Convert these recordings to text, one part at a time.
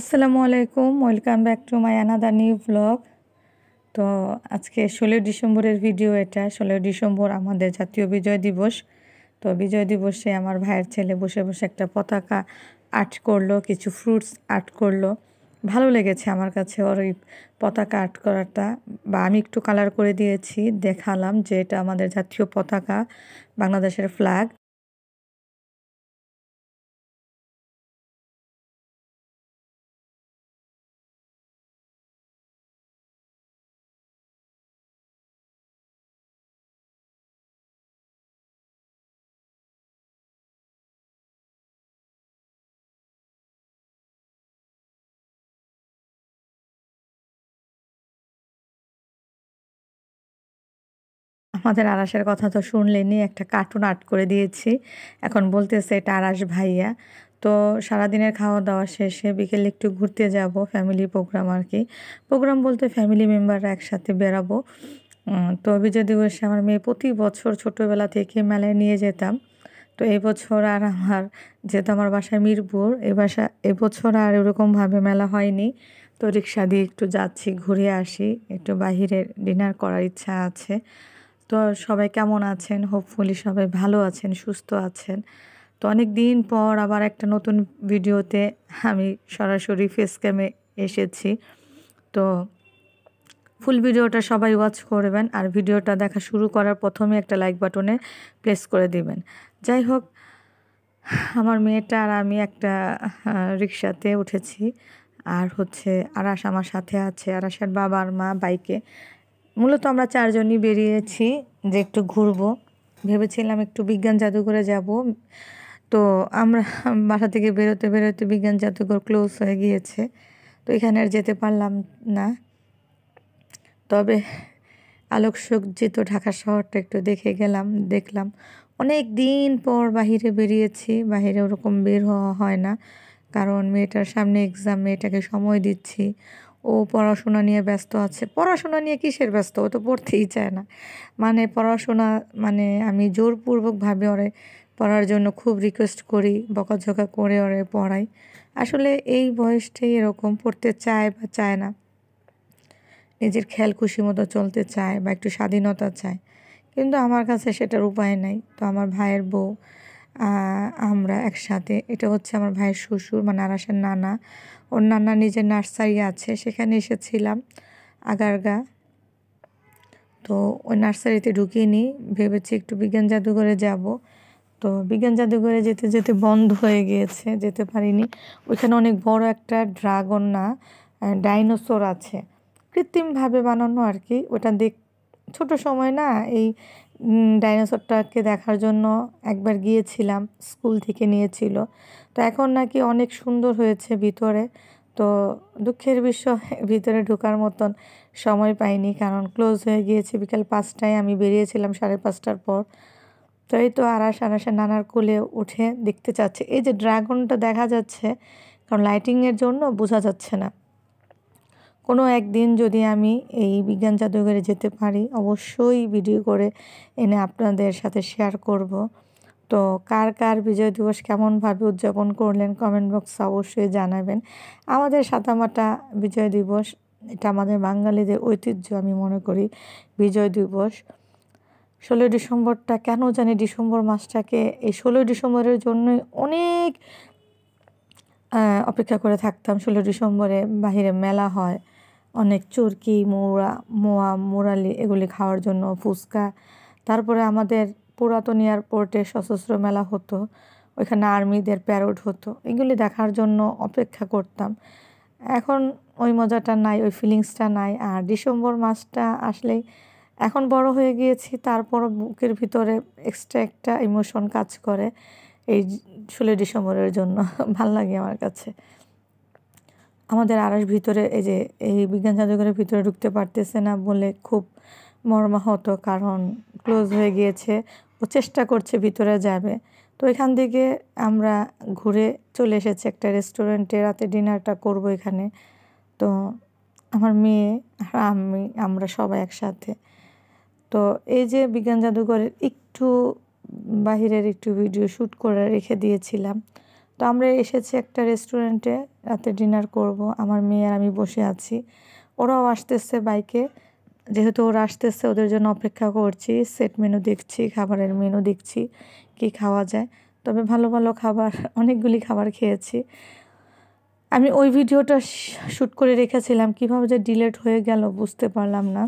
আসসালামু আলাইকুম welcome back to my another new blog তো আজকে ষোলোই ডিসেম্বরের ভিডিও এটা ষোলোই ডিসেম্বর আমাদের জাতীয় বিজয় দিবস তো বিজয় দিবসে আমার ভাইয়ের ছেলে বসে বসে একটা পতাকা আর্ট করলো কিছু ফ্রুটস আর্ট করলো ভালো লেগেছে আমার কাছে ওর ওই পতাকা আর্ট করাটা বা আমি একটু কালার করে দিয়েছি দেখালাম যে এটা আমাদের জাতীয় পতাকা বাংলাদেশের ফ্ল্যাগ আমাদের আরাসের কথা তো শুনলেনি একটা কার্টুন আর্ট করে দিয়েছি এখন বলতেছে এটা আরাস ভাইয়া তো সারাদিনের খাওয়া দাওয়া শেষে বিকেলে একটু ঘুরতে যাব ফ্যামিলি প্রোগ্রাম আর কি প্রোগ্রাম বলতে ফ্যামিলি মেম্বাররা একসাথে বেরাবো তো বিজয় দিবসে আমার মেয়ে প্রতি বছর ছোটোবেলা থেকে মেলায় নিয়ে যেতাম তো এবছর আর আমার যেহেতু আমার বাসা মিরপুর এ বাসা এবছর আর এরকমভাবে মেলা হয়নি তো রিক্সা দিয়ে একটু যাচ্ছি ঘুরে আসি একটু বাহিরে ডিনার করার ইচ্ছা আছে তো সবাই কেমন আছেন হোপফুলি সবাই ভালো আছেন সুস্থ আছেন তো অনেক দিন পর আবার একটা নতুন ভিডিওতে আমি সরাসরি ফেস ক্যামে এসেছি তো ফুল ভিডিওটা সবাই ওয়াচ করবেন আর ভিডিওটা দেখা শুরু করার প্রথমে একটা লাইক বাটনে প্লেস করে দিবেন যাই হোক আমার মেয়েটা আর আমি একটা রিক্সাতে উঠেছি আর হচ্ছে আরাস আমার সাথে আছে আরাসের বাবা আর মা বাইকে মূলত আমরা চারজনই বেরিয়েছি যে একটু ঘুরবো ভেবেছিলাম একটু বিজ্ঞান জাদুঘরে যাব তো আমরা বাসা থেকে বেরোতে বেরোতে বিজ্ঞান জাদুঘর ক্লোজ হয়ে গিয়েছে তো এখানে আর যেতে পারলাম না তবে আলোকসজ্জিত ঢাকা শহরটা একটু দেখে গেলাম দেখলাম অনেক দিন পর বাহিরে বেরিয়েছি বাহিরে ওরকম বের হওয়া হয় না কারণ মেয়েটার সামনে এক্সাম মেয়েটাকে সময় দিচ্ছি ও পড়াশোনা নিয়ে ব্যস্ত আছে পড়াশোনা নিয়ে কিসের ব্যস্ত ও তো পড়তেই চায় না মানে পড়াশোনা মানে আমি জোরপূর্বকভাবে ওরে পড়ার জন্য খুব রিকোয়েস্ট করি বকাঝকা করে ওরে পড়াই আসলে এই বয়সটাই এরকম পড়তে চায় বা চায় না নিজের খেয়াল খুশি মতো চলতে চায় বা একটু স্বাধীনতা চায় কিন্তু আমার কাছে সেটার উপায় নাই তো আমার ভাইয়ের বউ আমরা একসাথে এটা হচ্ছে আমার ভাইয়ের শ্বশুর মানে আরাসের নানা ওর নানা নিজের নার্সারি আছে সেখানে এসেছিলাম আগারগা তো ওই নার্সারিতে ঢুকিয়ে নিই ভেবেছি একটু বিজ্ঞান জাদুঘরে যাব তো বিজ্ঞান জাদুঘরে যেতে যেতে বন্ধ হয়ে গিয়েছে যেতে পারিনি ওইখানে অনেক বড় একটা ড্রাগন না ডাইনোসর আছে কৃত্রিমভাবে বানানো আর কি ওটা দেখ ছোট সময় না এই ডাইনোসরটাকে দেখার জন্য একবার গিয়েছিলাম স্কুল থেকে নিয়েছিল তো এখন নাকি অনেক সুন্দর হয়েছে ভিতরে তো দুঃখের বিষয় ভিতরে ঢোকার মতন সময় পাইনি কারণ ক্লোজ হয়ে গিয়েছে বিকাল পাঁচটায় আমি বেরিয়েছিলাম সাড়ে পাঁচটার পর তো এই তো আরাস আরাসে নানার কোলে উঠে দেখতে চাচ্ছে এই যে ড্রাগনটা দেখা যাচ্ছে কারণ লাইটিংয়ের জন্য বোঝা যাচ্ছে না কোনো একদিন যদি আমি এই বিজ্ঞান জাদুঘরে যেতে পারি অবশ্যই ভিডিও করে এনে আপনাদের সাথে শেয়ার করব তো কার কার বিজয় দিবস কেমনভাবে উদযাপন করলেন কমেন্ট বক্সে অবশ্যই জানাবেন আমাদের সাতামাটা বিজয় দিবস এটা আমাদের বাঙালিদের ঐতিহ্য আমি মনে করি বিজয় দিবস ষোলোই ডিসেম্বরটা কেন জানি ডিসেম্বর মাসটাকে এই ষোলোই ডিসেম্বরের জন্যই অনেক অপেক্ষা করে থাকতাম ষোলো ডিসেম্বরে বাহিরে মেলা হয় অনেক চরকি মৌরা মোয়া মোড়ালি এগুলি খাওয়ার জন্য ফুচকা তারপরে আমাদের পুরাতন এয়ারপোর্টে সশস্ত্র মেলা হতো ওইখানে আর্মিদের প্যারোড হতো এগুলি দেখার জন্য অপেক্ষা করতাম এখন ওই মজাটা নাই ওই ফিলিংসটা নাই আর ডিসেম্বর মাসটা আসলেই এখন বড় হয়ে গিয়েছি তারপর বুকের ভিতরে এক্সট্রা একটা ইমোশন কাজ করে এই ষোলো ডিসেম্বরের জন্য ভাল লাগে আমার কাছে আমাদের আরস ভিতরে এই যে এই বিজ্ঞান জাদুঘরের ভিতরে ঢুকতে পারতেছে না বলে খুব মর্মাহত কারণ ক্লোজ হয়ে গিয়েছে ও চেষ্টা করছে ভিতরে যাবে তো এখান থেকে আমরা ঘুরে চলে এসেছি একটা রেস্টুরেন্টে রাতে ডিনারটা করব এখানে তো আমার মেয়ে আর আমি আমরা সবাই একসাথে তো এই যে বিজ্ঞান জাদুঘরের একটু বাহিরের একটু ভিডিও শ্যুট করে রেখে দিয়েছিলাম তো আমরা এসেছি একটা রেস্টুরেন্টে রাতে ডিনার করব আমার মেয়ে আর আমি বসে আছি ওরাও আসতেছে বাইকে যেহেতু ওরা আসতেছে ওদের জন্য অপেক্ষা করছি সেট মেনু দেখছি খাবারের মেনু দেখছি কি খাওয়া যায় তবে ভালো ভালো খাবার অনেকগুলি খাবার খেয়েছি আমি ওই ভিডিওটা শ্যুট করে রেখেছিলাম কীভাবে যে ডিলেট হয়ে গেল বুঝতে পারলাম না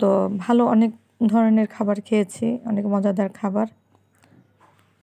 তো ভালো অনেক ধরনের খাবার খেয়েছি অনেক মজাদার খাবার